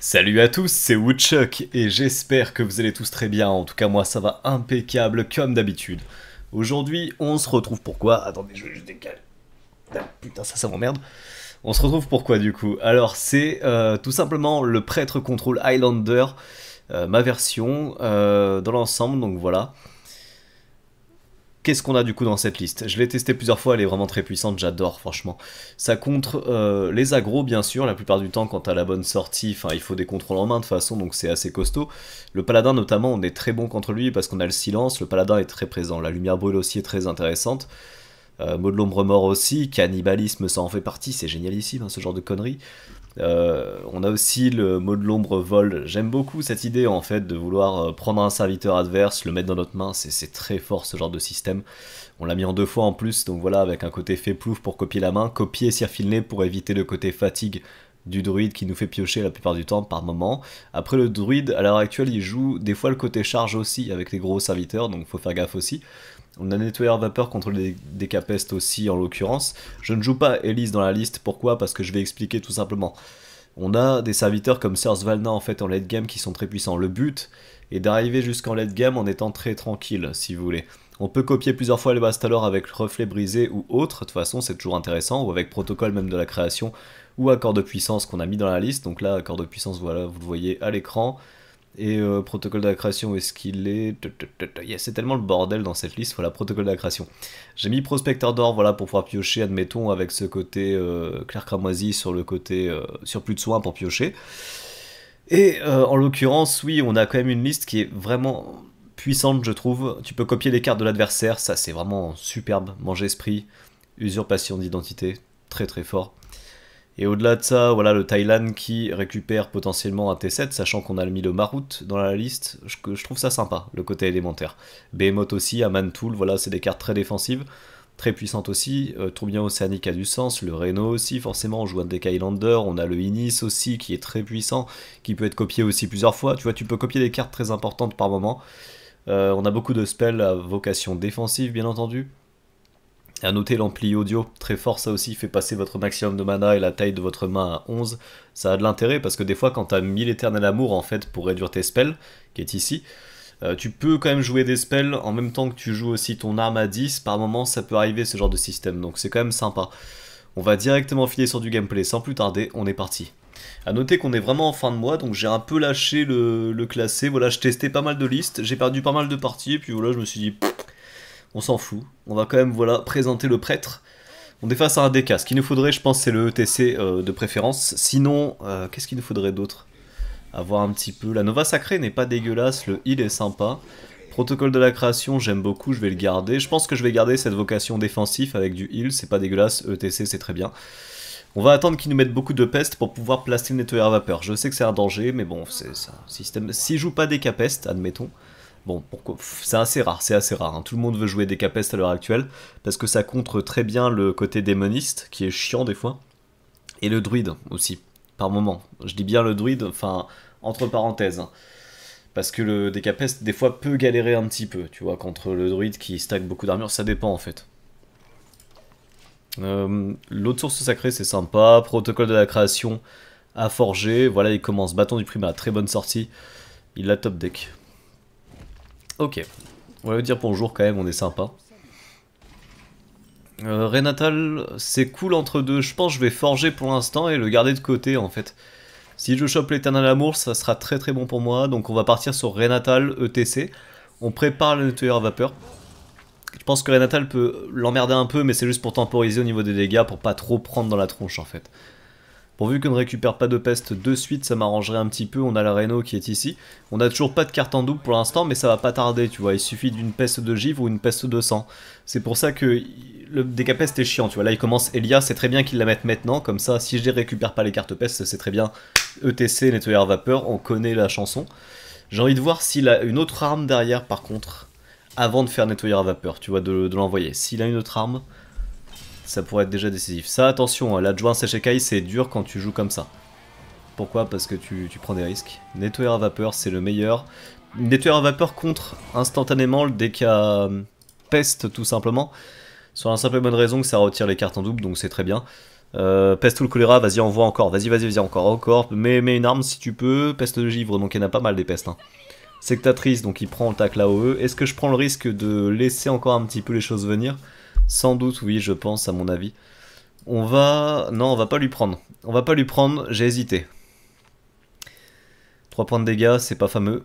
Salut à tous, c'est Woodchuck et j'espère que vous allez tous très bien, en tout cas moi ça va impeccable comme d'habitude. Aujourd'hui on se retrouve pourquoi Attendez, je, décale. Ah, putain, ça, ça m'emmerde. On se retrouve pourquoi du coup Alors c'est euh, tout simplement le prêtre contrôle Highlander, euh, ma version, euh, dans l'ensemble, donc voilà. Qu'est-ce qu'on a du coup dans cette liste Je l'ai testé plusieurs fois, elle est vraiment très puissante, j'adore franchement. Ça contre euh, les agros bien sûr, la plupart du temps quand t'as la bonne sortie, enfin il faut des contrôles en main de toute façon, donc c'est assez costaud. Le paladin notamment, on est très bon contre lui parce qu'on a le silence, le paladin est très présent, la lumière brûle aussi est très intéressante. Euh, Mot de l'ombre mort aussi, cannibalisme ça en fait partie, c'est génial ici hein, ce genre de conneries. Euh, on a aussi le mot de l'ombre vol. J'aime beaucoup cette idée en fait de vouloir euh, prendre un serviteur adverse, le mettre dans notre main. C'est très fort ce genre de système. On l'a mis en deux fois en plus, donc voilà, avec un côté fait plouf pour copier la main, copier cirfilné pour éviter le côté fatigue du druide qui nous fait piocher la plupart du temps par moment. Après le druide, à l'heure actuelle, il joue des fois le côté charge aussi avec les gros serviteurs, donc faut faire gaffe aussi. On a nettoyeur vapeur contre les décapestes aussi en l'occurrence. Je ne joue pas Elise dans la liste, pourquoi Parce que je vais expliquer tout simplement. On a des serviteurs comme Sersvalna Valna en fait en late game qui sont très puissants. Le but est d'arriver jusqu'en late game en étant très tranquille si vous voulez. On peut copier plusieurs fois les alors avec reflet brisé ou autre, de toute façon c'est toujours intéressant, ou avec protocole même de la création, ou accord de puissance qu'on a mis dans la liste. Donc là, accord de puissance, voilà, vous le voyez à l'écran. Et euh, protocole de la est-ce qu'il est. C'est tellement le bordel dans cette liste, voilà, protocole de J'ai mis prospecteur d'or, voilà, pour pouvoir piocher, admettons, avec ce côté euh, clair Cramoisi sur le côté euh, sur plus de soins pour piocher. Et en l'occurrence, oui, on a quand même une liste qui est vraiment puissante, je trouve. Tu peux copier les cartes de l'adversaire, ça c'est vraiment superbe. Manger esprit, usurpation d'identité, très très fort. Et au-delà de ça, voilà le Thaïlande qui récupère potentiellement un T7, sachant qu'on a mis le Marut dans la liste. Je, trouve ça sympa, le côté élémentaire. Behemoth aussi, Tool, voilà, c'est des cartes très défensives, très puissantes aussi. trouve bien Océanique a du sens, le Reno aussi, forcément, on joue un deck Highlander. On a le Inis aussi qui est très puissant, qui peut être copié aussi plusieurs fois. Tu vois, tu peux copier des cartes très importantes par moment. Euh, on a beaucoup de spells à vocation défensive, bien entendu. À noter l'ampli audio, très fort ça aussi, fait passer votre maximum de mana et la taille de votre main à 11. Ça a de l'intérêt parce que des fois quand t'as 1000 éternel amour en fait pour réduire tes spells, qui est ici, euh, tu peux quand même jouer des spells en même temps que tu joues aussi ton arme à 10, par moment ça peut arriver ce genre de système, donc c'est quand même sympa. On va directement filer sur du gameplay, sans plus tarder, on est parti. A noter qu'on est vraiment en fin de mois, donc j'ai un peu lâché le, le, classé. Voilà, je testais pas mal de listes, j'ai perdu pas mal de parties, et puis voilà, je me suis dit, on s'en fout. On va quand même voilà présenter le prêtre. On est face à un DK. Ce qu'il nous faudrait, je pense, c'est le ETC euh, de préférence. Sinon, euh, qu'est-ce qu'il nous faudrait d'autre Avoir un petit peu. La Nova Sacrée n'est pas dégueulasse, le heal est sympa. Protocole de la création, j'aime beaucoup, je vais le garder. Je pense que je vais garder cette vocation défensif avec du heal, c'est pas dégueulasse, ETC c'est très bien. On va attendre qu'ils nous mettent beaucoup de peste pour pouvoir placer le nettoyeur à vapeur. Je sais que c'est un danger, mais bon, c'est un système... S'ils joue pas DK peste, admettons, Bon, C'est assez rare, c'est assez rare. Hein. Tout le monde veut jouer des à l'heure actuelle, parce que ça contre très bien le côté démoniste, qui est chiant des fois, et le druide aussi, par moment. Je dis bien le druide, enfin, entre parenthèses. Hein. Parce que le décapeste, des fois, peut galérer un petit peu, tu vois, contre le druide qui stack beaucoup d'armure, ça dépend en fait. Euh, l'autre source sacrée, c'est sympa. Protocole de la création à forger. Voilà, il commence. Bâton du primat, très bonne sortie. Il a top deck. Ok. On va lui dire bonjour quand même, on est sympa. Euh, Renatal, c'est cool entre deux. Je pense que je vais forger pour l'instant et le garder de côté en fait. Si je chope l'éternel amour, ça sera très très bon pour moi. Donc on va partir sur Renatal ETC. On prépare le nettoyeur vapeur. Je pense que Renatal peut l'emmerder un peu, mais c'est juste pour temporiser au niveau des dégâts, pour pas trop prendre dans la tronche en fait. Pourvu qu'on ne récupère pas de peste de suite, ça m'arrangerait un petit peu. On a la Reno qui est ici. On n'a toujours pas de carte en double pour l'instant, mais ça va pas tarder, tu vois. Il suffit d'une peste de givre ou une peste de sang. C'est pour ça que le décapeste est chiant, tu vois. Là, il commence Elia, c'est très bien qu'il la mette maintenant. Comme ça, si je ne récupère pas les cartes peste, c'est très bien. ETC, nettoyeur vapeur, on connaît la chanson. J'ai envie de voir s'il a une autre arme derrière, par contre, avant de faire nettoyeur à vapeur, tu vois, de l'envoyer. S'il a une autre arme ça pourrait être déjà décisif. Ça, attention, hein, l'adjoint Sechekai, c'est dur quand tu joues comme ça. Pourquoi Parce que tu, prends des risques. Nettoyeur à vapeur, c'est le meilleur. Nettoyeur à vapeur contre instantanément le DK hum, Peste, tout simplement. Sur la simple et bonne raison que ça retire les cartes en double, donc c'est très bien. Euh, peste ou le choléra, vas-y, envoie encore. Vas-y, vas-y, vas-y, encore, encore. Mets, une arme si tu peux. Peste de givre, donc il y en a pas mal des pestes. Hein. Sectatrice, donc il prend le tac là haut Est-ce que je prends le risque de laisser encore un petit peu les choses venir sans doute, oui, je pense, à mon avis. On va... Non, on va pas lui prendre. On va pas lui prendre, j'ai hésité. 3 points de dégâts, c'est pas fameux.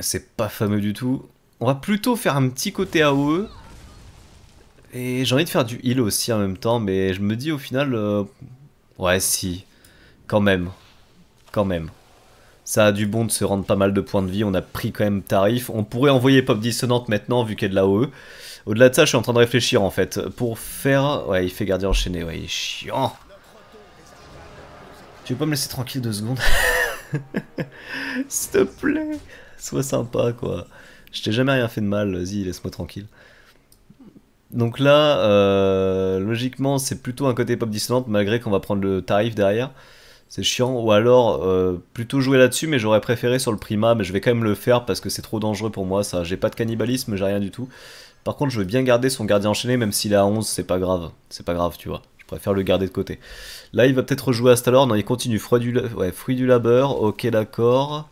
C'est pas fameux du tout. On va plutôt faire un petit côté AOE. Et j'ai envie de faire du heal aussi en même temps, mais je me dis au final... Euh, ouais, si. Quand même. Quand même. Ça a du bon de se rendre pas mal de points de vie, on a pris quand même tarif. On pourrait envoyer Pop Dissonante maintenant vu qu'elle y a de l'AOE. Au-delà de ça, je suis en train de réfléchir en fait. Pour faire. Ouais, il fait gardien enchaîné, ouais, il est chiant. Tu veux pas me laisser tranquille deux secondes S'il te plaît, sois sympa quoi. Je t'ai jamais rien fait de mal, vas-y, laisse-moi tranquille. Donc là, euh, logiquement, c'est plutôt un côté pop dissonante, malgré qu'on va prendre le tarif derrière. C'est chiant. Ou alors, euh, plutôt jouer là-dessus, mais j'aurais préféré sur le Prima, mais je vais quand même le faire parce que c'est trop dangereux pour moi, ça. J'ai pas de cannibalisme, j'ai rien du tout. Par contre, je veux bien garder son gardien enchaîné, même s'il est à 11, c'est pas grave. C'est pas grave, tu vois. Je préfère le garder de côté. Là, il va peut-être jouer à Stalor. Non, il continue. Fruit du, fruit du labeur. Ok, d'accord.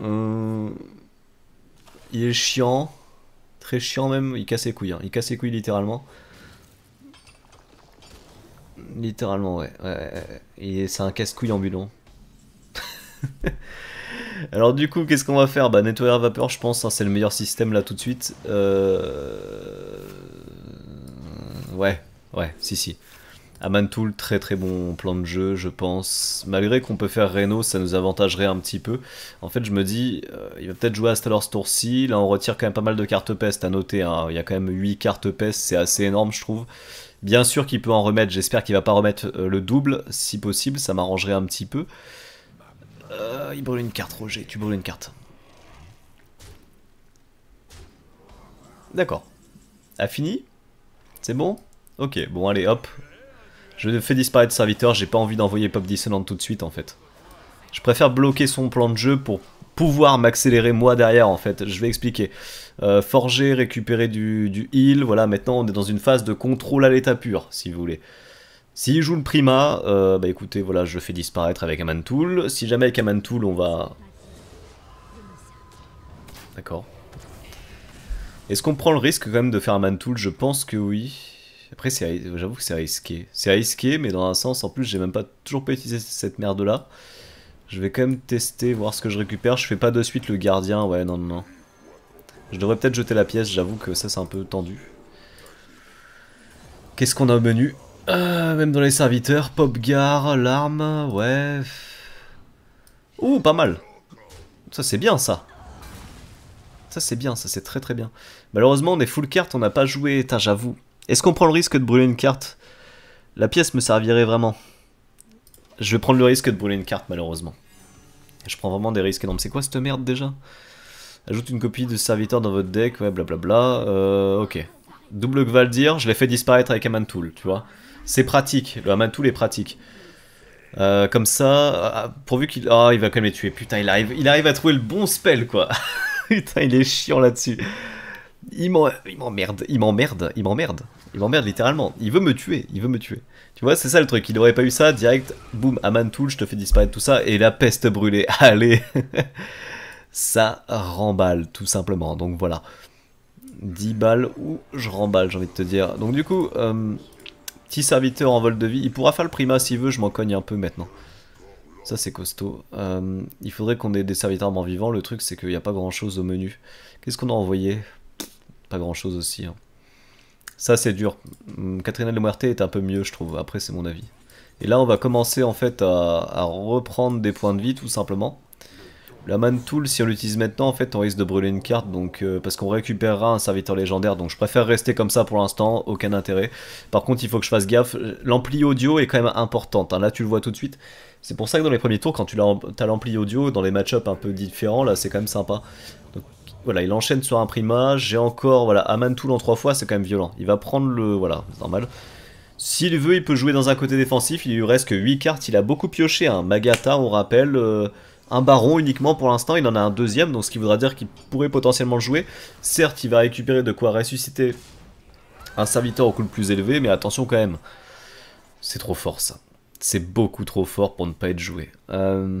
Euh, il est chiant. Très chiant même. Il casse ses couilles. Hein. Il casse ses couilles littéralement. Littéralement, ouais. c'est un casse-couille ambulant. Alors du coup, qu'est-ce qu'on va faire Bah nettoyeur vapeur, je pense, hein, c'est le meilleur système là tout de suite. Euh, ouais, ouais, si si. tool, très très bon plan de jeu, je pense. Malgré qu'on peut faire Reno, ça nous avantagerait un petit peu. En fait, je me dis, euh, il va peut-être jouer à Stellar tour Là, on retire quand même pas mal de cartes peste à noter. Hein. Il y a quand même 8 cartes peste, c'est assez énorme, je trouve. Bien sûr qu'il peut en remettre, j'espère qu'il va pas remettre euh, le double, si possible, ça m'arrangerait un petit peu. Euh, il brûle une carte, Roger. Tu brûles une carte. D'accord. A fini C'est bon Ok, bon allez, hop. Je fais disparaître serviteur, j'ai pas envie d'envoyer Pop Dissonant tout de suite en fait. Je préfère bloquer son plan de jeu pour pouvoir m'accélérer moi derrière en fait. Je vais expliquer. Euh, forger, récupérer du, du heal, voilà, maintenant on est dans une phase de contrôle à l'état pur, si vous voulez. S'il joue le Prima, euh, bah écoutez, voilà, je fais disparaître avec un tool Si jamais avec un on va... D'accord. Est-ce qu'on prend le risque quand même de faire un Je pense que oui. Après, j'avoue que c'est risqué. C'est risqué, mais dans un sens, en plus, j'ai même pas toujours pas utilisé cette merde-là. Je vais quand même tester, voir ce que je récupère. Je fais pas de suite le gardien, ouais, non, non, non. Je devrais peut-être jeter la pièce, j'avoue que ça, c'est un peu tendu. Qu'est-ce qu'on a au menu euh, même dans les serviteurs, pop Popgar, l'arme, ouais. Ouh, pas mal. Ça, c'est bien, ça. Ça, c'est bien, ça, c'est très très bien. Malheureusement, on est full carte, on n'a pas joué T'as, j'avoue. Est-ce qu'on prend le risque de brûler une carte La pièce me servirait vraiment. Je vais prendre le risque de brûler une carte, malheureusement. Je prends vraiment des risques énormes. C'est quoi cette merde, déjà Ajoute une copie de serviteur dans votre deck, ouais, blablabla. Euh, ok double dire, je l'ai fait disparaître avec Amantool, tu vois. C'est pratique, le amantoul est pratique. Euh, comme ça, euh, pourvu qu'il. Ah, oh, il va quand même les tuer. Putain, il arrive, il arrive à trouver le bon spell, quoi. Putain, il est chiant là-dessus. Il m'emmerde, il m'emmerde, il m'emmerde, il m'emmerde littéralement. Il veut me tuer, il veut me tuer. Tu vois, c'est ça le truc. Il aurait pas eu ça direct. Boum, Amantool, je te fais disparaître tout ça. Et la peste brûlée. Allez Ça remballe, tout simplement. Donc voilà. 10 balles ou je remballe, j'ai envie de te dire. Donc du coup, euh, petit serviteur en vol de vie, il pourra faire le prima s'il veut, je m'en cogne un peu maintenant. Ça c'est costaud. Euh, il faudrait qu'on ait des serviteurs en vivant. le truc c'est qu'il n'y a pas grand chose au menu. Qu'est-ce qu'on a envoyé Pas grand chose aussi. Hein. Ça c'est dur. Hum, Catherine de Muerte est un peu mieux je trouve, après c'est mon avis. Et là on va commencer en fait à, à reprendre des points de vie tout simplement. La man tool, si on l'utilise maintenant, en fait, on risque de brûler une carte, donc euh, parce qu'on récupérera un serviteur légendaire, donc je préfère rester comme ça pour l'instant, aucun intérêt. Par contre, il faut que je fasse gaffe, l'ampli audio est quand même importante, hein. là tu le vois tout de suite. C'est pour ça que dans les premiers tours, quand tu as l'ampli audio, dans les match ups un peu différents, là c'est quand même sympa. Donc voilà, il enchaîne sur un Prima, j'ai encore, voilà, Aman Tool en trois fois, c'est quand même violent. Il va prendre le, voilà, c'est normal. S'il veut, il peut jouer dans un côté défensif, il lui reste que 8 cartes, il a beaucoup pioché, hein. Magata on rappelle... Euh, un baron uniquement pour l'instant, il en a un deuxième, donc ce qui voudra dire qu'il pourrait potentiellement le jouer. Certes, il va récupérer de quoi ressusciter un serviteur au coût le plus élevé, mais attention quand même. C'est trop fort ça. C'est beaucoup trop fort pour ne pas être joué. Euh,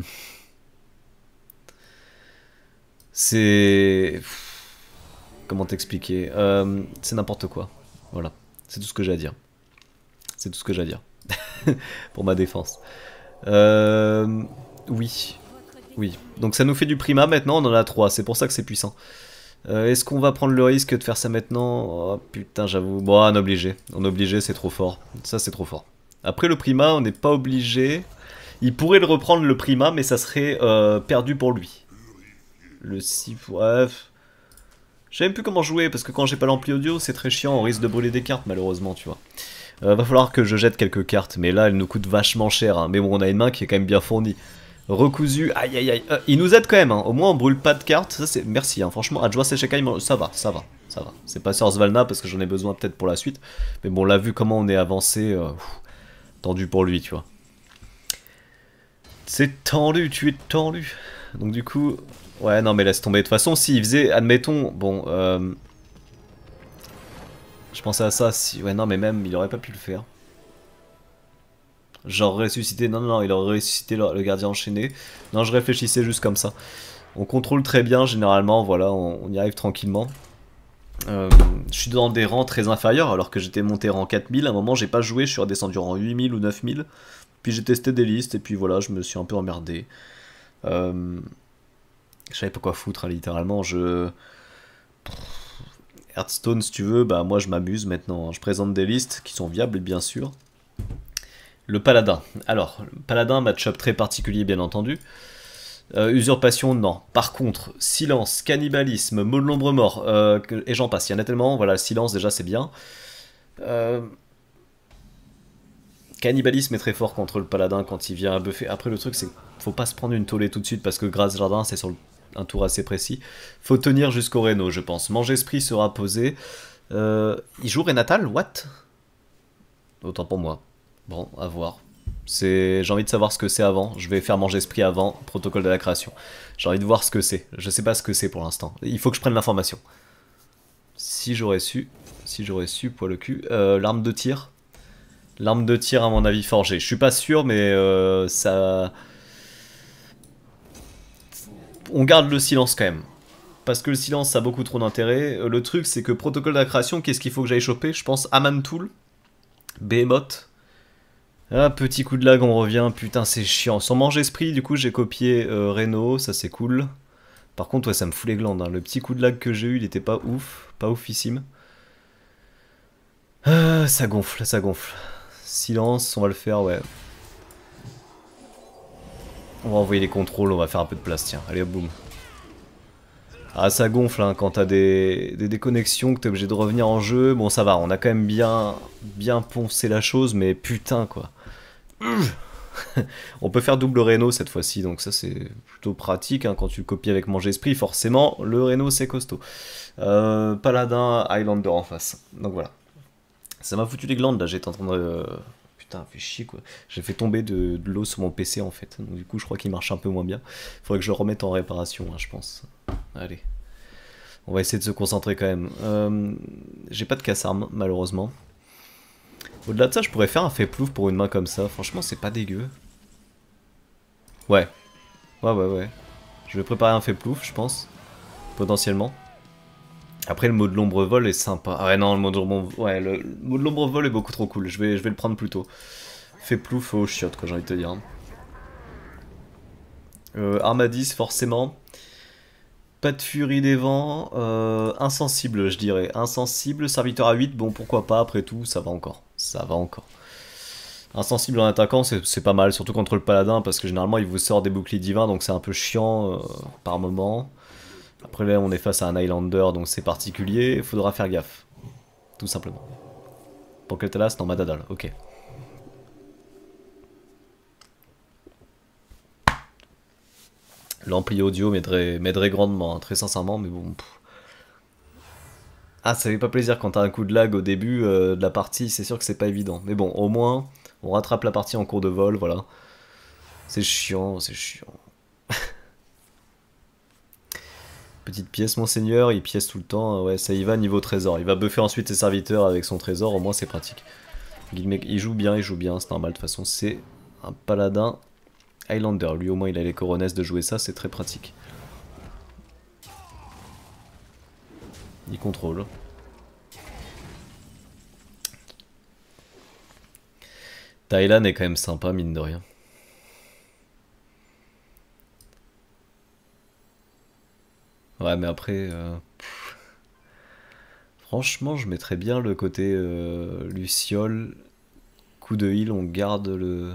c'est... Comment t'expliquer euh, C'est n'importe quoi. Voilà. C'est tout ce que j'ai à dire. C'est tout ce que j'ai à dire. pour ma défense. Euh, oui, oui, donc ça nous fait du Prima maintenant, on en a 3, c'est pour ça que c'est puissant. Euh, est-ce qu'on va prendre le risque de faire ça maintenant Oh putain, j'avoue. Bon, on est obligé. On est obligé, c'est trop fort. Ça, c'est trop fort. Après le Prima, on n'est pas obligé. Il pourrait le reprendre le Prima, mais ça serait euh, perdu pour lui. Le 6, bref. Je sais même plus comment jouer, parce que quand j'ai pas l'ampli audio, c'est très chiant, on risque de brûler des cartes, malheureusement, tu vois. Euh, va falloir que je jette quelques cartes, mais là, elles nous coûtent vachement cher. Hein. Mais bon, on a une main qui est quand même bien fournie. Recousu, aïe aïe aïe. Euh, il nous aide quand même, hein. au moins on brûle pas de cartes. Ça, c'est... Merci, hein. franchement, Adjoa Sechekai, ça va, ça va, ça va. C'est pas sur Svalna parce que j'en ai besoin peut-être pour la suite. Mais bon, la vu comment on est avancé, euh, tendu pour lui, tu vois. C'est tendu, tu es tendu. Donc du coup, ouais, non mais laisse tomber. De toute façon, s'il faisait, admettons, bon, euh, je pensais à ça, si, ouais, non mais même, il aurait pas pu le faire. Genre ressusciter, non, non, non, il aurait ressuscité le, gardien enchaîné. Non, je réfléchissais juste comme ça. On contrôle très bien, généralement, voilà, on, y arrive tranquillement. Euh, je suis dans des rangs très inférieurs, alors que j'étais monté rang 4000. À un moment, j'ai pas joué, je suis redescendu en 8000 ou 9000. Puis j'ai testé des listes, et puis voilà, je me suis un peu emmerdé. Euh, je savais pas quoi foutre, hein, littéralement. Je. Hearthstone, si tu veux, bah moi je m'amuse maintenant. Hein. Je présente des listes qui sont viables, bien sûr. Le paladin. Alors, paladin, match-up bah, très particulier bien entendu. Euh, usurpation, non. Par contre, silence, cannibalisme, mot l'ombre mort, euh, et j'en passe. Il y en a tellement, voilà, silence déjà c'est bien. Euh, cannibalisme est très fort contre le paladin quand il vient à buffer. Après le truc c'est faut pas se prendre une tollée tout de suite parce que grâce jardin c'est sur un tour assez précis. Faut tenir jusqu'au réno je pense. Mange esprit sera posé. il joue Renatal, what Autant pour moi. Bon, à voir. J'ai envie de savoir ce que c'est avant. Je vais faire manger esprit avant, protocole de la création. J'ai envie de voir ce que c'est. Je sais pas ce que c'est pour l'instant. Il faut que je prenne l'information. Si j'aurais su, si j'aurais su, poil le cul. Euh, l'arme de tir. L'arme de tir, à mon avis, forgée. Je suis pas sûr, mais euh, ça... On garde le silence quand même. Parce que le silence, ça a beaucoup trop d'intérêt. Euh, le truc, c'est que protocole de la création, qu'est-ce qu'il faut que j'aille choper Je pense Aman Tool, Behemoth, ah, petit coup de lag, on revient. Putain, c'est chiant. Sans manger esprit, du coup, j'ai copié euh, Renault. ça c'est cool. Par contre, ouais, ça me fout les glandes. Hein. Le petit coup de lag que j'ai eu, il était pas ouf, pas oufissime. Ah, ça gonfle, ça gonfle. Silence, on va le faire, ouais. On va envoyer les contrôles, on va faire un peu de place, tiens. Allez, boum. Ah, ça gonfle hein, quand t'as des, déconnexions, que t'es obligé de revenir en jeu. Bon, ça va, on a quand même bien, bien poncé la chose, mais putain, quoi. on peut faire double Renault cette fois-ci, donc ça c'est plutôt pratique. Hein, quand tu copies avec Mange Esprit, forcément, le Reno c'est costaud. Euh, Paladin, Highlander en face. Donc voilà. Ça m'a foutu les glandes là, j'étais en train de euh, putain, fait chier quoi. J'ai fait tomber de, l'eau sur mon PC en fait, donc du coup je crois qu'il marche un peu moins bien. Faudrait que je le remette en réparation, hein, je pense. Allez. On va essayer de se concentrer quand même. Euh, j'ai pas de casse -arme, malheureusement. Au-delà de ça, je pourrais faire un fait plouf pour une main comme ça. Franchement, c'est pas dégueu. Ouais. Ouais, ouais, ouais. Je vais préparer un fait plouf, je pense. Potentiellement. Après, le mot de l'ombre vol est sympa. Ah ouais, non, le mot de l'ombre le, vol est beaucoup trop cool. Je vais, je vais le prendre plus tôt. Fait plouf aux chiottes, quoi, j'ai envie de te dire. Euh, Armadis, forcément. Pas de furie des vents. Euh, insensible, je dirais. Insensible, serviteur à 8, bon, pourquoi pas, après tout, ça va encore. Ça va encore. Insensible en attaquant, c'est pas mal, surtout contre le paladin, parce que généralement, il vous sort des boucliers divins, donc c'est un peu chiant euh, par moment. Après là on est face à un Highlander donc c'est particulier, il faudra faire gaffe. Tout simplement. Pocatelas, non Madadal, ok. L'ampli audio m'aiderait grandement, hein, très sincèrement, mais bon... Ah, ça fait pas plaisir quand t'as un coup de lag au début euh, de la partie, c'est sûr que c'est pas évident. Mais bon, au moins, on rattrape la partie en cours de vol, voilà. C'est chiant, c'est chiant. Petite pièce, monseigneur, il pièce tout le temps. Euh, ouais, ça y va niveau trésor. Il va buffer ensuite ses serviteurs avec son trésor, au moins c'est pratique. Il joue bien, il joue bien, c'est normal. De toute façon, c'est un paladin Highlander. Lui, au moins, il a les coronesses de jouer ça, c'est très pratique. Il contrôle. Thailand est quand même sympa, mine de rien. Ouais, mais après, euh, franchement, je mettrais bien le côté euh, Luciole, coup de heal, on garde le.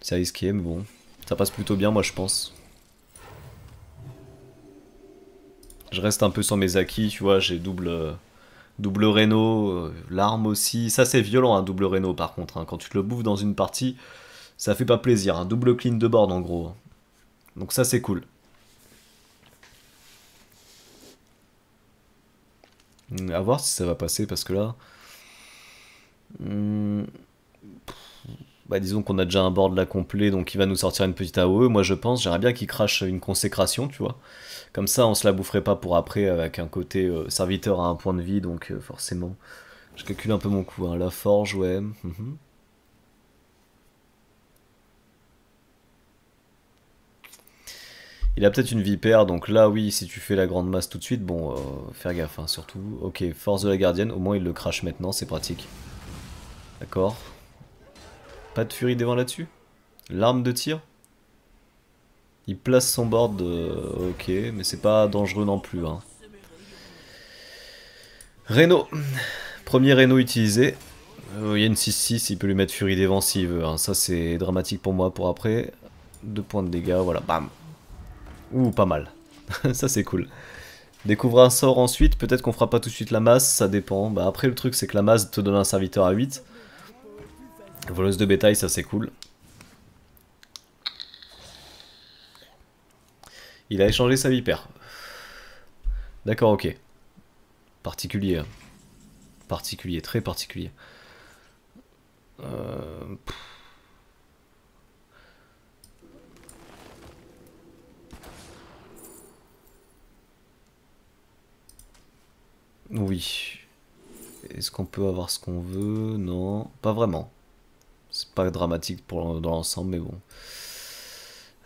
C'est risqué, mais bon. Ça passe plutôt bien, moi, je pense. Je reste un peu sans mes acquis, tu vois, j'ai double. Euh, double Reno, l'arme aussi. Ça, c'est violent, un hein, double Reno, par contre. Hein. Quand tu te le bouffes dans une partie, ça fait pas plaisir. Un hein. double clean de board, en gros. Donc, ça, c'est cool. Mm, à voir si ça va passer parce que là. Mm, bah disons qu'on a déjà un board là complet, donc il va nous sortir une petite AOE. Moi je pense, j'aimerais bien qu'il crache une consécration, tu vois. Comme ça, on se la boufferait pas pour après avec un côté euh, serviteur à un point de vie, donc euh, forcément. Je calcule un peu mon coup, hein. La forge, ouais. Mhm. Il a peut-être une vipère, donc là, oui, si tu fais la grande masse tout de suite, bon, euh, faire gaffe, hein, surtout. Ok, force de la gardienne, au moins il le crache maintenant, c'est pratique. D'accord. Pas de furie devant là-dessus L'arme de tir Il place son board euh, Ok, mais c'est pas dangereux non plus. Hein. Premier Renault utilisé. Euh, il y a une 6-6, il peut lui mettre furie vents s'il veut. Hein. Ça c'est dramatique pour moi pour après. Deux points de dégâts, voilà, bam Ouh, pas mal. ça c'est cool. Découvre un sort ensuite, peut-être qu'on fera pas tout de suite la masse, ça dépend. Bah, après le truc c'est que la masse te donne un serviteur à 8. Voleuse de bétail, ça c'est cool. Il a échangé sa vipère. D'accord, ok. Particulier. Particulier, très particulier. Euh... Oui. Est-ce qu'on peut avoir ce qu'on veut Non, pas vraiment. C'est pas dramatique pour, dans l'ensemble, mais bon.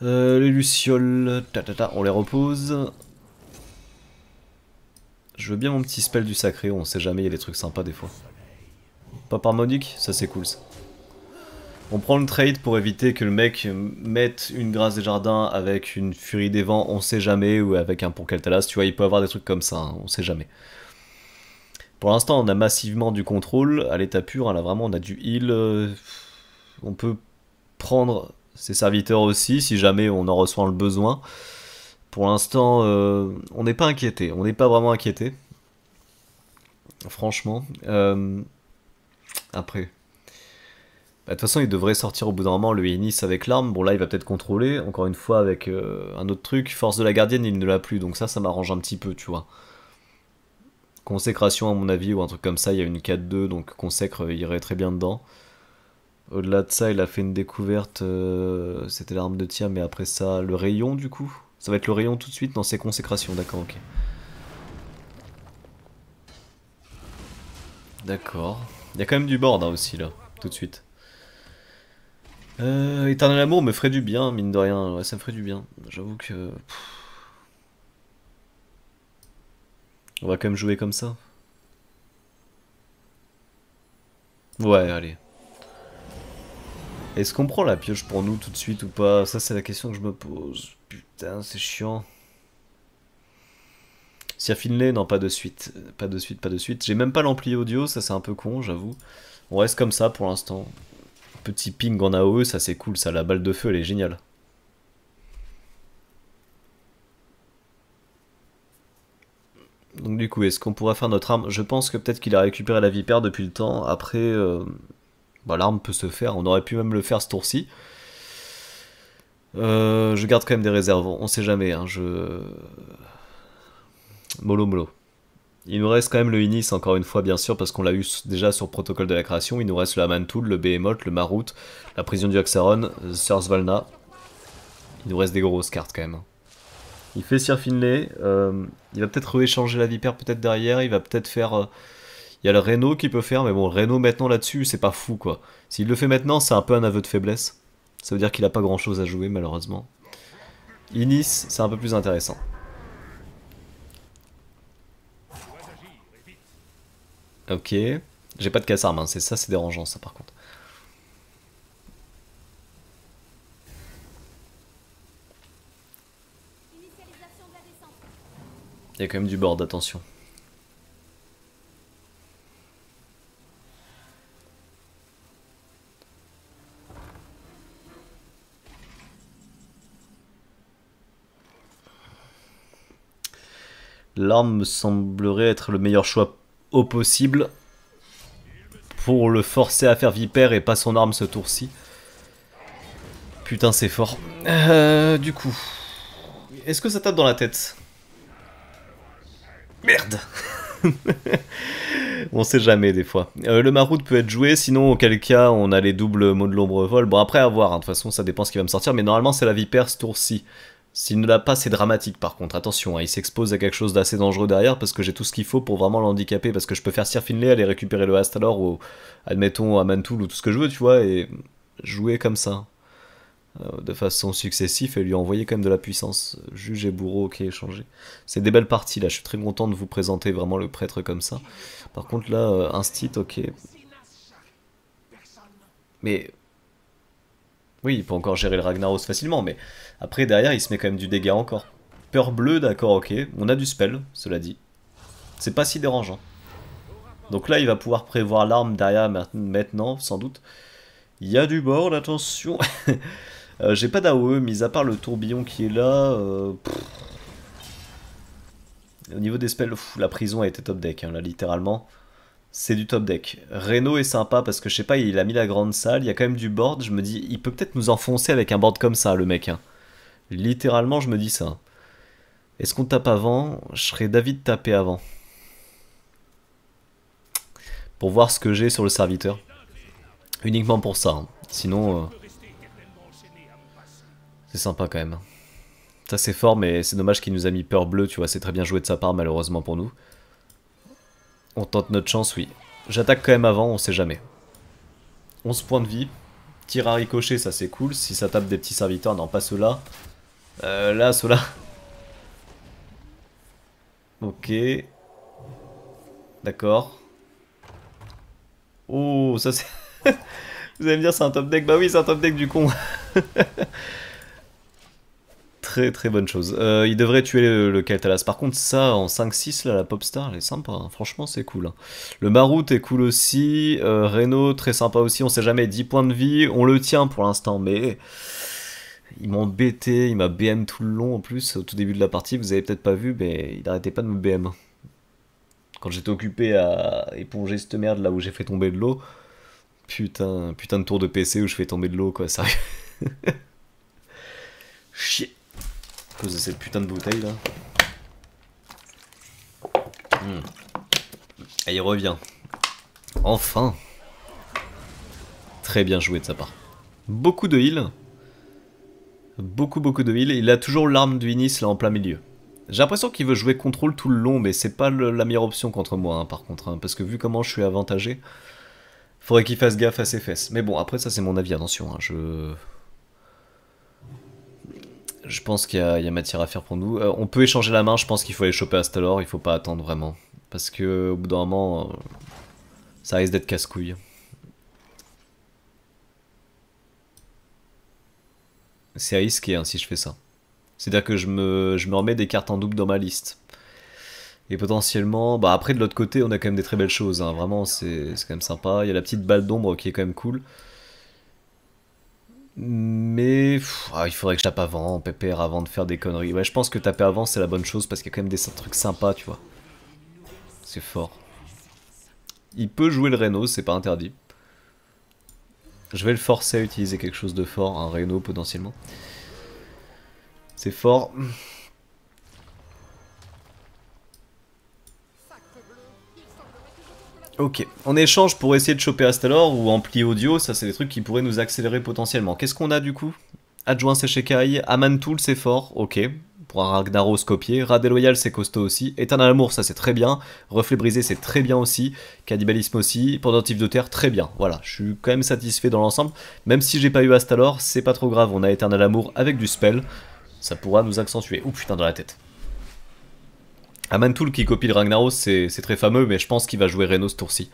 Euh, les lucioles, ta, ta, on les repose. Je veux bien mon petit spell du sacré, on sait jamais, il y a des trucs sympas des fois. Pas harmonique Ça c'est cool ça. On prend le trade pour éviter que le mec mette une grâce des jardins avec une furie des vents, on sait jamais, ou avec un pour tu vois, il peut avoir des trucs comme ça, hein, on sait jamais. Pour l'instant, on a massivement du contrôle à l'état pur. Hein, là, vraiment, on a du heal. Euh, on peut prendre ses serviteurs aussi si jamais on en reçoit le besoin. Pour l'instant, euh, on n'est pas inquiété. On n'est pas vraiment inquiété. Franchement. Euh, après. Bah, de toute façon, il devrait sortir au bout d'un moment le Ennis avec l'arme. Bon, là, il va peut-être contrôler, encore une fois, avec un autre truc. Force de la gardienne, il ne l'a plus, donc ça, ça m'arrange un petit peu, tu vois. Consécration, à mon avis, ou un truc comme ça. Il y a une 4-2, donc consacre euh, irait très bien dedans. Au-delà de ça, il a fait une découverte. Euh, c'était l'arme de tir, mais après ça, le rayon, du coup. Ça va être le rayon tout de suite. dans ses Consécration, d'accord, ok. D'accord. Il y a quand même du board hein, aussi, là, tout de suite. Euh, Éternel amour me ferait du bien, mine de rien. ça me ferait du bien. J'avoue que. On va quand même jouer comme ça. Ouais, allez. Est-ce qu'on prend la pioche pour nous tout de suite ou pas Ça, c'est la question que je me pose. Putain, c'est chiant. Sir Finlay, non, pas de suite. Pas de suite, pas de suite. J'ai même pas l'ampli audio, ça c'est un peu con, j'avoue. On reste comme ça pour l'instant. Petit ping en AOE, ça c'est cool, ça, la balle de feu, elle est géniale. Donc du coup, est-ce qu'on pourrait faire notre arme Je pense que peut-être qu'il a récupéré la vipère depuis le temps. Après, euh, bah, l'arme peut se faire. On aurait pu même le faire ce tour-ci. Euh, je garde quand même des réserves. On sait jamais. Hein. je... Molo molo. Il nous reste quand même le Inis, encore une fois, bien sûr, parce qu'on l'a eu déjà sur Protocole de la Création. Il nous reste le Amantul, le Behemoth, le Marout, la Prison du Axaron, Sursvalna. Il nous reste des grosses cartes quand même. Hein. Il fait Sir Finley, euh, il va peut-être échanger la vipère peut-être derrière. Il va peut-être faire. Euh, il y a le Renault qui peut faire, mais bon, Renault maintenant là-dessus, c'est pas fou quoi. S'il le fait maintenant, c'est un peu un aveu de faiblesse. Ça veut dire qu'il a pas grand chose à jouer malheureusement. Inis, c'est un peu plus intéressant. Ok. J'ai pas de casse-arme, hein. c'est ça, c'est dérangeant ça par contre. Il y a quand même du bord, attention. L'arme me semblerait être le meilleur choix au possible pour le forcer à faire vipère et pas son arme ce tour-ci. Putain, c'est fort. Euh, du coup, est-ce que ça tape dans la tête Merde on sait jamais des fois. Euh, le Maroud peut être joué, sinon auquel cas on a les doubles mots de l'ombre vol. Bon après à voir, hein. de toute façon ça dépend ce qui va me sortir, mais normalement c'est la vipère ce tour-ci. S'il ne l'a pas, c'est dramatique par contre, attention, hein, il s'expose à quelque chose d'assez dangereux derrière parce que j'ai tout ce qu'il faut pour vraiment l'handicaper, parce que je peux faire Sir Finley, aller récupérer le alors, ou admettons à ou tout ce que je veux, tu vois, et jouer comme ça. Euh, de façon successive et lui envoyer quand même de la puissance. Juge et bourreau qui échangé. C'est des belles parties là, je suis très content de vous présenter vraiment le prêtre comme ça. Par contre là, euh, instit, ok. Mais... Oui, il peut encore gérer le Ragnaros facilement, mais après derrière il se met quand même du dégât encore. Peur bleue, d'accord, ok. On a du spell, cela dit. C'est pas si dérangeant. Donc là, il va pouvoir prévoir l'arme derrière maintenant, sans doute. Il y a du bord, attention Euh, j'ai pas d'AOE, mis à part le tourbillon qui est là. Euh, Au niveau des spells, la prison a été top deck, hein, là, littéralement. C'est du top deck. Reno est sympa parce que je sais pas, il a mis la grande salle, il y a quand même du board. Je me dis, il peut peut-être nous enfoncer avec un board comme ça, le mec. Hein. Littéralement, je me dis ça. Est-ce qu'on tape avant Je serais d'avis de taper avant. Pour voir ce que j'ai sur le serviteur. Uniquement pour ça. Hein. Sinon, euh, c'est sympa quand même. Ça c'est fort, mais c'est dommage qu'il nous a mis peur bleue, tu vois, c'est très bien joué de sa part malheureusement pour nous. On tente notre chance, oui. J'attaque quand même avant, on sait jamais. 11 points de vie. Tir à ricocher, ça c'est cool. Si ça tape des petits serviteurs, non pas ceux-là. Euh, là, ceux-là. Ok. D'accord. Oh, ça c'est... Vous allez me dire c'est un top deck Bah oui, c'est un top deck du con très très bonne chose. Euh, il devrait tuer le, Catalas. Par contre, ça en 5-6, la Popstar, elle est sympa. Hein. Franchement, c'est cool. Hein. Le Marout est cool aussi. Euh, Renault, très sympa aussi. On sait jamais, 10 points de vie. On le tient pour l'instant, mais. Il m'a il m'a BM tout le long en plus, au tout début de la partie, vous avez peut-être pas vu, mais il n'arrêtait pas de me BM. Quand j'étais occupé à éponger cette merde là où j'ai fait tomber de l'eau, putain, putain de tour de PC où je fais tomber de l'eau quoi, sérieux. Chier. À cette putain de bouteille là. Hmm. Et il revient. Enfin Très bien joué de sa part. Beaucoup de heal. Beaucoup beaucoup de heal. Il a toujours l'arme du Inis là en plein milieu. J'ai l'impression qu'il veut jouer contrôle tout le long, mais c'est pas la meilleure option contre moi hein, par contre. Hein, parce que vu comment je suis avantagé, faudrait qu'il fasse gaffe à ses fesses. Mais bon, après ça c'est mon avis, attention. Hein, je je pense qu'il y, a matière à faire pour nous. Euh, on peut échanger la main, je pense qu'il faut aller choper Astalor, il faut pas attendre vraiment. Parce que au bout d'un moment, euh, ça risque d'être casse-couille. C'est risqué hein, si je fais ça. C'est-à-dire que je me, remets des cartes en double dans ma liste. Et potentiellement, bah, après de l'autre côté, on a quand même des très belles choses. Hein. Vraiment, c'est quand même sympa. Il y a la petite balle d'ombre qui est quand même cool. Mais ah, il faudrait que je tape avant, pépère avant de faire des conneries. Ouais, je pense que taper avant c'est la bonne chose parce qu'il y a quand même des trucs sympas, tu vois. C'est fort. Il peut jouer le Reno, c'est pas interdit. Je vais le forcer à utiliser quelque chose de fort, un Reno potentiellement. C'est fort. Ok, en échange pour essayer de choper Astalor ou Ampli Audio, ça c'est des trucs qui pourraient nous accélérer potentiellement. Qu'est-ce qu'on a du coup Adjoint c'est Aman Tool c'est fort, ok. Pour un Ragnaros copié, Radeloyal c'est costaud aussi, Éternel Amour ça c'est très bien, Reflet Brisé c'est très bien aussi, Cannibalisme aussi, Pendentif de Terre très bien. Voilà, je suis quand même satisfait dans l'ensemble, même si j'ai pas eu Astalor, c'est pas trop grave, on a Éternel Amour avec du spell, ça pourra nous accentuer. Oh putain dans la tête tool qui copie le Ragnaros, c'est très fameux, mais je pense qu'il va jouer Reynaud ce tour-ci.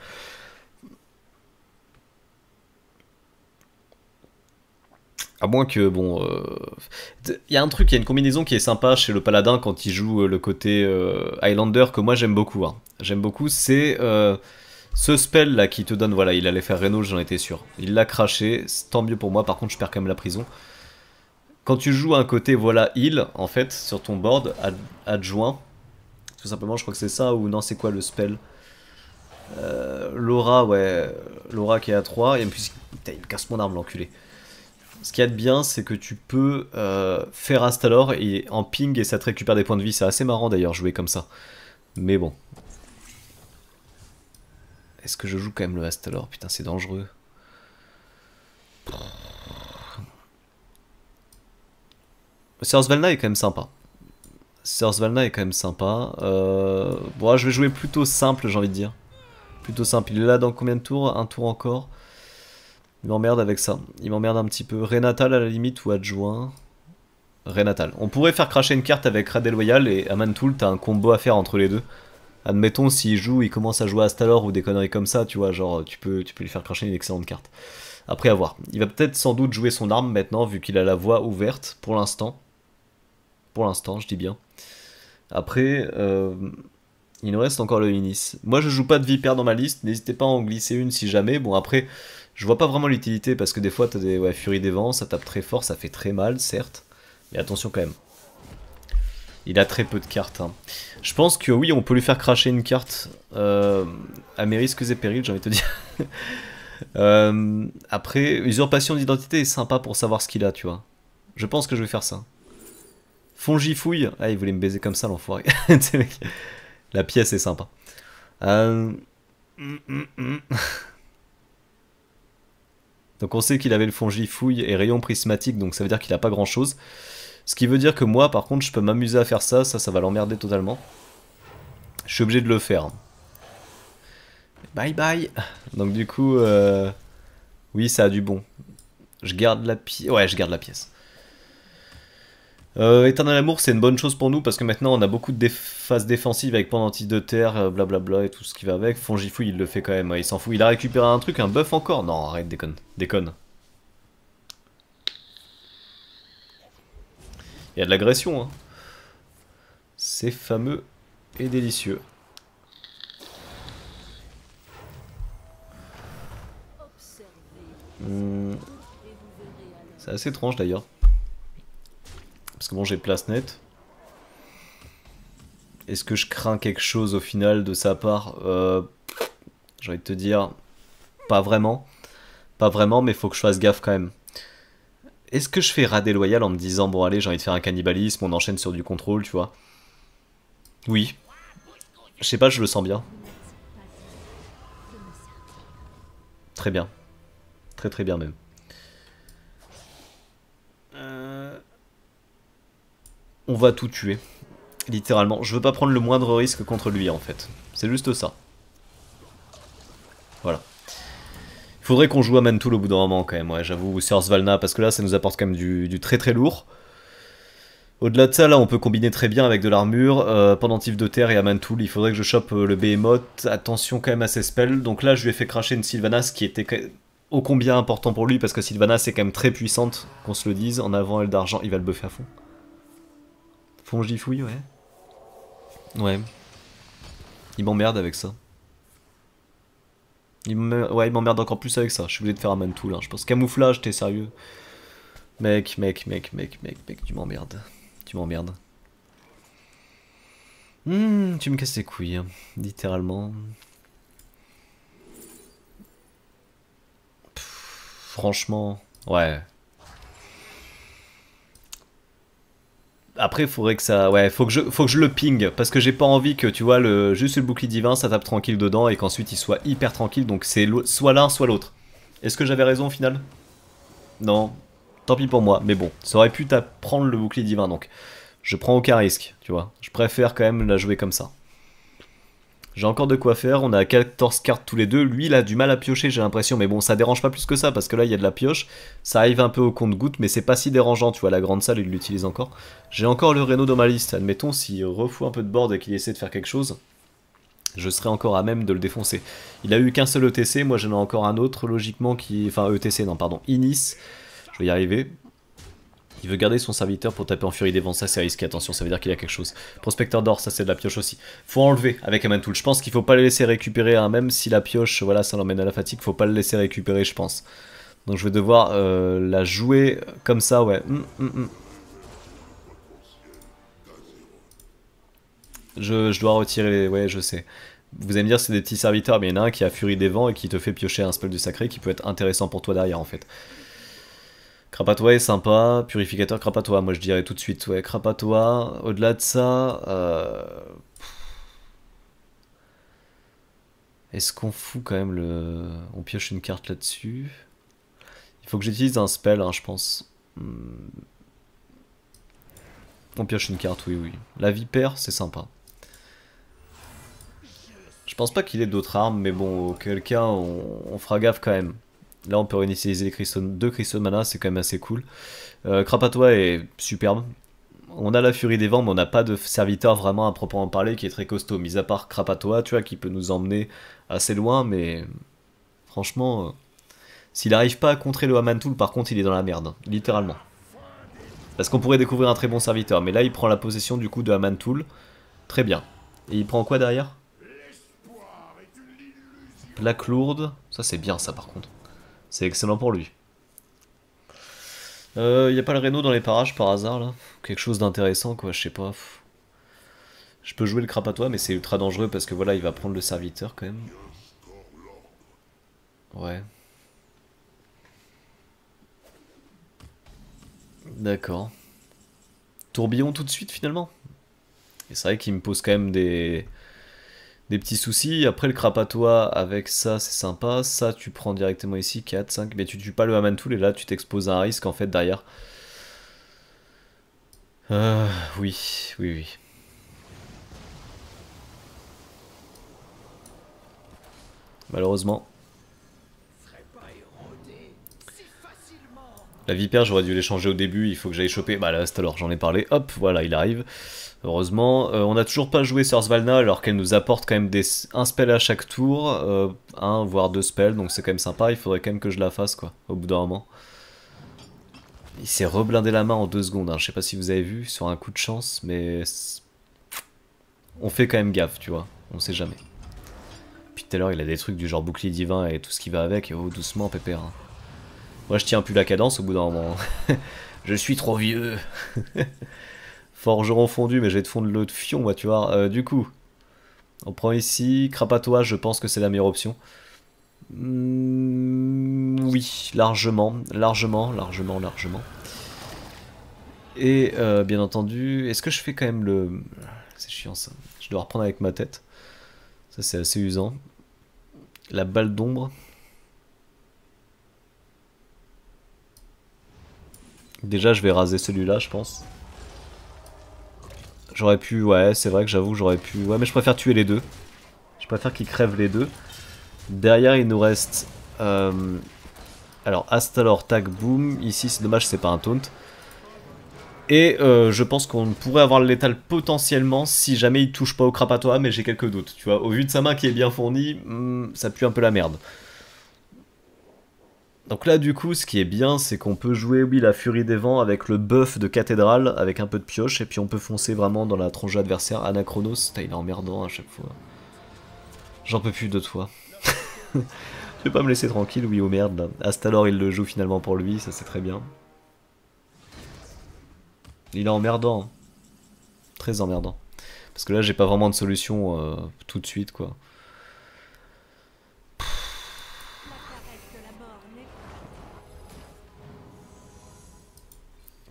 À moins que, bon... Euh, il y a un truc, il y a une combinaison qui est sympa chez le paladin quand il joue euh, le côté euh, Highlander, que moi j'aime beaucoup. Hein. J'aime beaucoup, c'est... ce spell là qui te donne, voilà, il allait faire Reno, j'en étais sûr. Il l'a craché, tant mieux pour moi, par contre je perds quand même la prison quand tu joues un côté voilà heal en fait sur ton board adjoint tout simplement, je crois que c'est ça, ou non, c'est quoi le spell euh, Laura, ouais, Laura qui est à 3, et en plus, putain, il me casse mon arme, l'enculé. Ce qu'il y a de bien, c'est que tu peux euh, faire Astalor et, en ping et ça te récupère des points de vie. C'est assez marrant d'ailleurs, jouer comme ça. Mais bon. Est-ce que je joue quand même le Astalor Putain, c'est dangereux. Serge Valna est quand même sympa. Sersvalna est quand même sympa. Bon, euh, je vais jouer plutôt simple, j'ai envie de dire. Plutôt simple. Il est là dans combien de tours Un tour encore. Il m'emmerde avec ça. Il m'emmerde un petit peu. Renatal à la limite ou adjoint. Renatal. On pourrait faire cracher une carte avec Radeloyal et Loyal et t'as un combo à faire entre les deux. Admettons, s'il joue, il commence à jouer à ou des conneries comme ça, tu vois, genre tu peux, tu peux lui faire cracher une excellente carte. Après, à voir. Il va peut-être sans doute jouer son arme maintenant, vu qu'il a la voie ouverte pour l'instant. Pour l'instant, je dis bien. Après, euh, il nous reste encore le Unis. Moi, je joue pas de Vipère dans ma liste. N'hésitez pas à en glisser une si jamais. Bon, après, je vois pas vraiment l'utilité parce que des fois, t'as des ouais, Furie des Vents, ça tape très fort, ça fait très mal, certes. Mais attention quand même. Il a très peu de cartes. Hein. Je pense que oui, on peut lui faire cracher une carte euh, à mes risques et périls, j'ai envie de te dire. Euh, après, usurpation d'identité est sympa pour savoir ce qu'il a, tu vois. Je pense que je vais faire ça. Fongifouille. Ah, il voulait me baiser comme ça, l'enfoiré. La pièce est sympa. Euh, donc on sait qu'il avait le fongifouille et rayon prismatique, donc ça veut dire qu'il a pas grand chose. Ce qui veut dire que moi, par contre, je peux m'amuser à faire ça, ça, ça va l'emmerder totalement. Je suis obligé de le faire. Bye bye Donc du coup, euh, oui, ça a du bon. Je garde la pièce. Ouais, je garde la pièce. Euh, Éternel Amour, c'est une bonne chose pour nous parce que maintenant on a beaucoup de phases défensives avec Pendentis de Terre, euh, blablabla et tout ce qui va avec. Fongifou, il le fait quand même, il s'en fout. Il a récupéré un truc, un buff encore. Non, arrête, déconne. Déconne. Il y a de l'agression, hein. C'est fameux et délicieux. Hmm. C'est assez étrange d'ailleurs. Parce que bon, j'ai place net. Est-ce que je crains quelque chose au final de sa part euh, J'ai envie de te dire, pas vraiment. Pas vraiment, mais faut que je fasse gaffe quand même. Est-ce que je fais radé loyal en me disant, bon allez, j'ai envie de faire un cannibalisme, on enchaîne sur du contrôle, tu vois Oui. Je sais pas, je le sens bien. Très bien. Très très bien même. on va tout tuer. Littéralement. Je veux pas prendre le moindre risque contre lui, en fait. C'est juste ça. Voilà. Il faudrait qu'on joue à Mantoul au bout d'un moment, quand même, ouais, j'avoue, Sur Valna, parce que là, ça nous apporte quand même du, très très lourd. Au-delà de ça, là, on peut combiner très bien avec de l'armure. Euh, de terre et à Mantoul, il faudrait que je chope euh, le Behemoth. Attention quand même à ses spells. Donc là, je lui ai fait cracher une Sylvanas qui était au combien important pour lui, parce que Sylvanas est quand même très puissante, qu'on se le dise. En avant, elle d'argent, il va le buffer à fond. Fongifouille, ouais. Ouais. Il m'emmerde avec ça. Il ouais, il m'emmerde encore plus avec ça. Je suis obligé de faire un man tout là hein. je pense. Camouflage, t'es sérieux Mec, mec, mec, mec, mec, mec, tu m'emmerdes. Tu m'emmerdes. Hmm tu me casses les couilles, hein. littéralement. franchement, ouais. Après, faudrait que ça, ouais, faut que je, faut que je le ping parce que j'ai pas envie que tu vois le juste le bouclier divin, ça tape tranquille dedans et qu'ensuite il soit hyper tranquille. Donc c'est soit l'un, soit l'autre. Est-ce que j'avais raison au final Non, tant pis pour moi. Mais bon, ça aurait pu prendre le bouclier divin, donc je prends aucun risque, tu vois. Je préfère quand même la jouer comme ça. J'ai encore de quoi faire, on a 14 cartes tous les deux. Lui, il a du mal à piocher, j'ai l'impression. Mais bon, ça dérange pas plus que ça, parce que là, il y a de la pioche. Ça arrive un peu au compte-goutte, mais c'est pas si dérangeant. Tu vois, la grande salle, il l'utilise encore. J'ai encore le Renault dans ma liste. Admettons, s'il refoue un peu de board et qu'il essaie de faire quelque chose, je serai encore à même de le défoncer. Il a eu qu'un seul ETC, moi j'en ai encore un autre, logiquement, qui... Enfin, ETC, non, pardon, Inis. Je vais y arriver. Il veut garder son serviteur pour taper en furie des vents. Ça, c'est risqué. Attention, ça veut dire qu'il a quelque chose. Prospecteur d'or, ça, c'est de la pioche aussi. Faut enlever avec un tool. Je pense qu'il faut pas le laisser récupérer, même si la pioche, voilà, ça l'emmène à la fatigue. Faut pas le laisser récupérer, je pense. Donc, je vais devoir euh, la jouer comme ça, ouais. Hum, hum, hum. Je, dois retirer les... Ouais, je sais. Vous allez me dire c'est des petits serviteurs, mais il y en a un qui a Furie des Vents et qui te fait piocher un spell du sacré qui peut être intéressant pour toi derrière en fait. Crapatois est sympa, purificateur Crapatois, moi je dirais tout de suite, ouais, Crapatois, au-delà de ça, euh, est-ce qu'on fout quand même le... On pioche une carte là-dessus Il faut que j'utilise un spell, hein, je pense. Hmm. On pioche une carte, oui, oui. La vipère, c'est sympa. Je pense pas qu'il ait d'autres armes, mais bon, auquel cas, on, on fera gaffe quand même. Là, on peut réinitialiser cristaux, deux cristaux de mana, c'est quand même assez cool. Euh, est superbe. On a la furie des vents, mais on n'a pas de serviteur vraiment à proprement parler qui est très costaud, mis à part Krapatoa tu vois, qui peut nous emmener assez loin, mais franchement, euh, s'il n'arrive pas à contrer le Hamantoul, par contre, il est dans la merde, littéralement. Parce qu'on pourrait découvrir un très bon serviteur, mais là, il prend la possession du coup de Hamantoul. Très bien. Et il prend quoi derrière Plaque lourde. Ça, c'est bien, ça, par contre. C'est excellent pour lui. Il euh, n'y a pas le Renault dans les parages par hasard là Quelque chose d'intéressant quoi, je sais pas. Je peux jouer le crapatois mais c'est ultra dangereux parce que voilà il va prendre le serviteur quand même. Ouais. D'accord. Tourbillon tout de suite finalement. Et c'est vrai qu'il me pose quand même des des petits soucis. Après le crapatois avec ça c'est sympa. Ça tu prends directement ici 4, 5. Mais tu tues pas le Haman Tool et là tu t'exposes à un risque en fait derrière. Euh, oui, oui, oui. Malheureusement. La vipère, j'aurais dû l'échanger au début, il faut que j'aille choper. Bah là, c'est alors, j'en ai parlé, hop, voilà, il arrive. Heureusement, euh, on n'a toujours pas joué Valna alors qu'elle nous apporte quand même des, un spell à chaque tour, euh, un voire deux spells, donc c'est quand même sympa, il faudrait quand même que je la fasse quoi, au bout d'un moment. Il s'est reblindé la main en deux secondes, hein. je sais pas si vous avez vu, sur un coup de chance, mais on fait quand même gaffe, tu vois, on sait jamais. Puis tout à l'heure il a des trucs du genre bouclier divin et tout ce qui va avec, et oh doucement pépère. Hein. Moi, je tiens plus la cadence au bout d'un moment. je suis trop vieux. Forgeron fondu, mais je vais te fondre le fion, moi, tu vois. Euh, du coup, on prend ici. Crapatois, je pense que c'est la meilleure option. Hmm, oui, largement, largement, largement, largement. Et euh, bien entendu, est-ce que je fais quand même le... C'est chiant ça, je dois reprendre avec ma tête. Ça c'est assez usant. La balle d'ombre, Déjà, je vais raser celui-là, je pense. J'aurais pu... Ouais, c'est vrai que j'avoue, j'aurais pu... Ouais, mais je préfère tuer les deux. Je préfère qu'ils crèvent les deux. Derrière, il nous reste... Euh, alors, Astalor, Tag, Boom. Ici, c'est dommage, c'est pas un taunt. Et euh, je pense qu'on pourrait avoir le létal potentiellement si jamais il touche pas au crapatois, mais j'ai quelques doutes. Tu vois, au vu de sa main qui est bien fournie, hmm, ça pue un peu la merde. Donc là, du coup, ce qui est bien, c'est qu'on peut jouer, oui, la furie des vents avec le buff de cathédrale, avec un peu de pioche, et puis on peut foncer vraiment dans la tronche adversaire. Anachronos, il est emmerdant à chaque fois. J'en peux plus de toi. je vais pas me laisser tranquille, oui, ou oh merde, là. Astalor, il le joue finalement pour lui, ça c'est très bien. Il est emmerdant. Hein. Très emmerdant. Parce que là, j'ai pas vraiment de solution euh, tout de suite, quoi.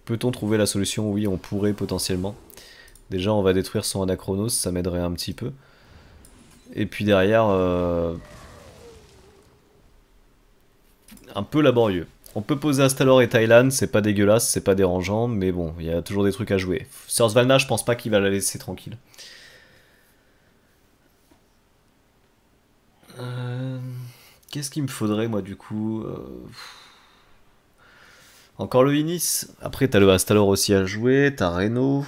Peut-on trouver la solution Oui, on pourrait potentiellement. Déjà, on va détruire son Anachronos, ça m'aiderait un petit peu. Et puis derrière... Euh, un peu laborieux. On peut poser Astalor et Thailand, c'est pas dégueulasse, c'est pas dérangeant, mais bon, il y a toujours des trucs à jouer. Sur Svalna, je pense pas qu'il va la laisser tranquille. Euh, qu'est-ce qu'il me faudrait, moi, du coup euh, encore le Inis. Après, t'as le Astalor aussi à jouer, t'as Reno.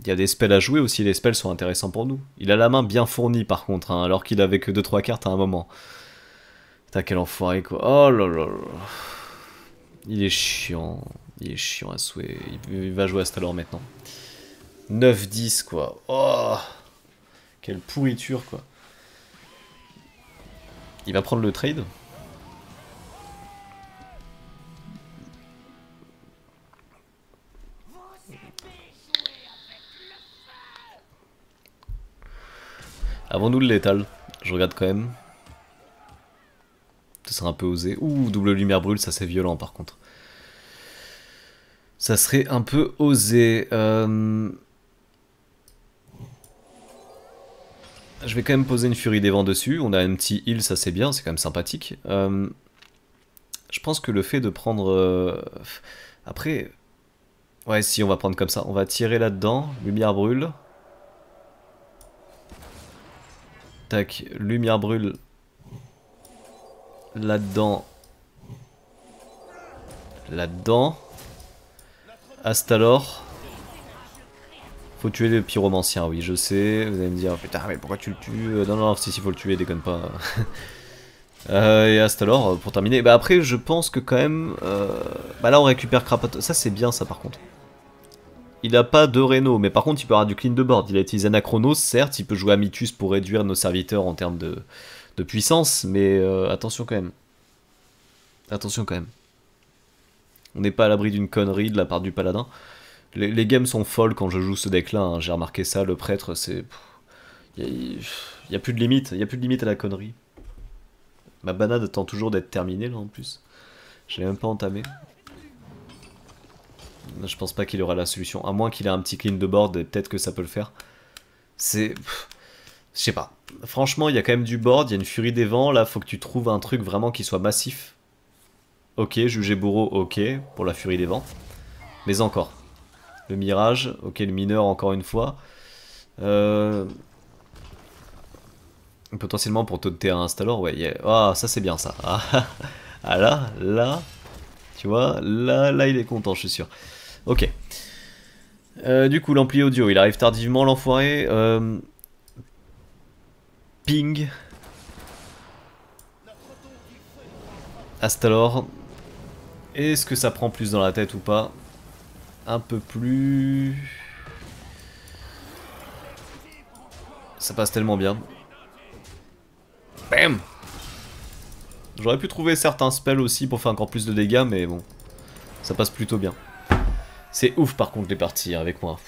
Il y a des spells à jouer aussi, les spells sont intéressants pour nous. Il a la main bien fournie par contre, hein, alors qu'il avait que 2-3 cartes à un moment. T'as quel enfoiré quoi. Oh là là là. Il est chiant. Il est chiant à souhait. Il, va jouer Astalor maintenant. 9-10 quoi. Oh Quelle pourriture quoi. Il va prendre le trade Avant nous le létal, je regarde quand même. Ce serait un peu osé. Ouh, double lumière brûle, ça c'est violent par contre. Ça serait un peu osé. Euh, je vais quand même poser une furie des vents dessus. On a un petit heal, ça c'est bien, c'est quand même sympathique. Euh, je pense que le fait de prendre... Euh, après... Ouais, si, on va prendre comme ça. On va tirer là-dedans. Lumière brûle. Tac, lumière brûle. Là-dedans. Là-dedans. Astalor, alors. Faut tuer le pyromancien, oui, je sais. Vous allez me dire, putain, mais pourquoi tu le tues euh, Non, non, si, si, faut le tuer, déconne pas. Euh, et hasta alors, pour terminer. Bah après, je pense que quand même... Euh, bah là, on récupère crapote, Ça, c'est bien, ça, par contre il n'a pas de Reno, mais par contre il peut avoir du clean de board. Il a utilisé Anachronos, certes, il peut jouer Amitus pour réduire nos serviteurs en termes de, de puissance, mais euh, attention quand même. Attention quand même. On n'est pas à l'abri d'une connerie de la part du paladin. Les, games sont folles quand je joue ce deck-là, hein. j'ai remarqué ça, le prêtre, c'est... Il n'y a, plus de limite, il n'y a plus de limite à la connerie. Ma banade tend toujours d'être terminée là en plus. Je l'ai même pas entamé. Je pense pas qu'il aura la solution. À moins qu'il ait un petit clean de board et peut-être que ça peut le faire. C'est. Je sais pas. Franchement, il y a quand même du board, il y a une furie des vents. Là, faut que tu trouves un truc vraiment qui soit massif. Ok, jugé bourreau, ok, pour la furie des vents. Mais encore. Le mirage, ok, le mineur encore une fois. Euh, potentiellement pour taux de terrain ouais. Ah, ça c'est bien ça. ah là, là, tu vois, là, là il est content, je suis sûr. Ok. Euh, du coup, l'ampli audio, il arrive tardivement, l'enfoiré. Euh, ping. Hasta Est-ce que ça prend plus dans la tête ou pas Un peu plus... Ça passe tellement bien. Bam J'aurais pu trouver certains spells aussi pour faire encore plus de dégâts, mais bon. Ça passe plutôt bien. C'est ouf par contre les parties hein, avec moi.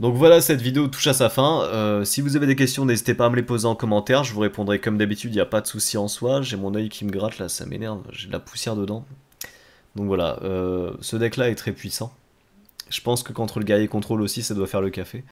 Donc voilà, cette vidéo touche à sa fin. Euh, si vous avez des questions, n'hésitez pas à me les poser en commentaire. Je vous répondrai comme d'habitude, il n'y a pas de souci en soi. J'ai mon œil qui me gratte là, ça m'énerve. J'ai de la poussière dedans. Donc voilà, euh, ce deck là est très puissant. Je pense que contre le guerrier contrôle aussi, ça doit faire le café.